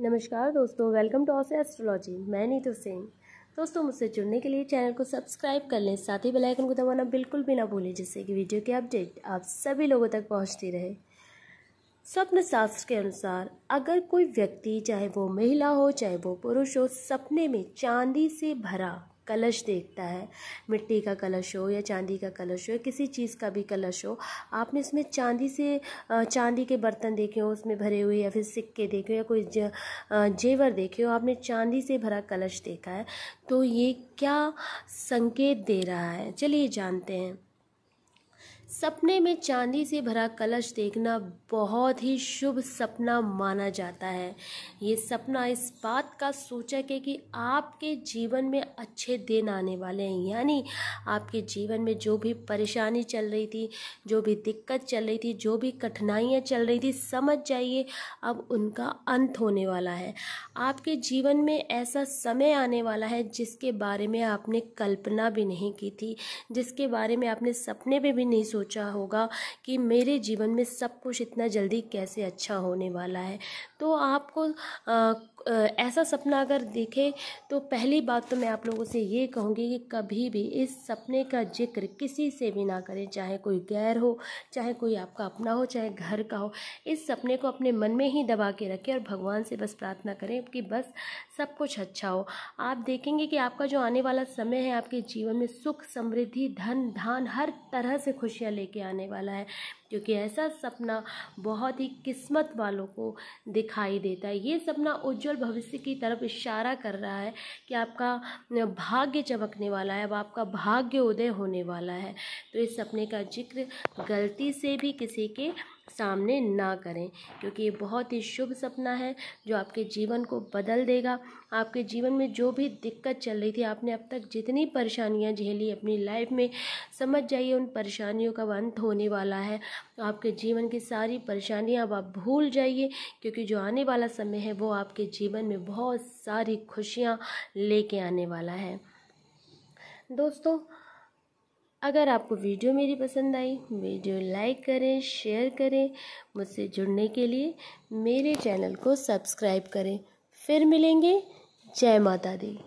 नमस्कार दोस्तों welcome to ऑस astrology मैं नीतू सिंह दोस्तों मुझसे जुड़ने के लिए चैनल को सब्सक्राइब कर लें साथ ही बेल आइकन को दबाना बिल्कुल भी ना भूलें जिससे कि वीडियो की अपडेट आप सभी लोगों तक पहुंचती रहे स्वप्न शास्त्र के अनुसार अगर कोई व्यक्ति चाहे वो महिला हो चाहे वो पुरुष हो सपने में चांदी से भरा कलश देखता है मिट्टी का कलश हो या चांदी का कलश हो या किसी चीज़ का भी कलश हो आपने इसमें चांदी से चांदी के बर्तन देखे हो उसमें भरे हुए या फिर सिक्के देखे हो या कोई जेवर देखे हो आपने चांदी से भरा कलश देखा है तो ये क्या संकेत दे रहा है चलिए जानते हैं सपने में चांदी से भरा कलश देखना बहुत ही शुभ सपना माना जाता है ये सपना इस बात का सूचक है कि आपके जीवन में अच्छे दिन आने वाले हैं यानी आपके जीवन में जो भी परेशानी चल रही थी जो भी दिक्कत चल रही थी जो भी कठिनाइयाँ चल रही थी समझ जाइए अब उनका अंत होने वाला है आपके जीवन में ऐसा समय आने वाला है जिसके बारे में आपने कल्पना भी नहीं की थी जिसके बारे में आपने सपने में भी नहीं सोचा सोचा होगा कि मेरे जीवन में सब कुछ इतना जल्दी कैसे अच्छा होने वाला है तो आपको ऐसा सपना अगर देखें तो पहली बात तो मैं आप लोगों से ये कहूँगी कि कभी भी इस सपने का जिक्र किसी से भी ना करें चाहे कोई गैर हो चाहे कोई आपका अपना हो चाहे घर का हो इस सपने को अपने मन में ही दबा के रखें और भगवान से बस प्रार्थना करें कि बस सब कुछ अच्छा हो आप देखेंगे कि आपका जो आने वाला समय है आपके जीवन में सुख समृद्धि धन धान हर तरह से खुशियाँ लेके आने वाला है क्योंकि ऐसा सपना बहुत ही किस्मत वालों को दिखाई देता है ये सपना उज्जवल उज्जवल भविष्य की तरफ इशारा कर रहा है कि आपका भाग्य चमकने वाला है अब आपका भाग्य उदय होने वाला है तो इस सपने का जिक्र गलती से भी किसी के सामने ना करें क्योंकि ये बहुत ही शुभ सपना है जो आपके जीवन को बदल देगा आपके जीवन में जो भी दिक्कत चल रही थी आपने अब तक जितनी परेशानियां झेली अपनी लाइफ में समझ जाइए उन परेशानियों का अंत होने वाला है आपके जीवन की सारी परेशानियां अब आप भूल जाइए क्योंकि जो आने वाला समय है वो आपके जीवन में बहुत सारी खुशियाँ लेके आने वाला है दोस्तों अगर आपको वीडियो मेरी पसंद आई वीडियो लाइक करें शेयर करें मुझसे जुड़ने के लिए मेरे चैनल को सब्सक्राइब करें फिर मिलेंगे जय माता दी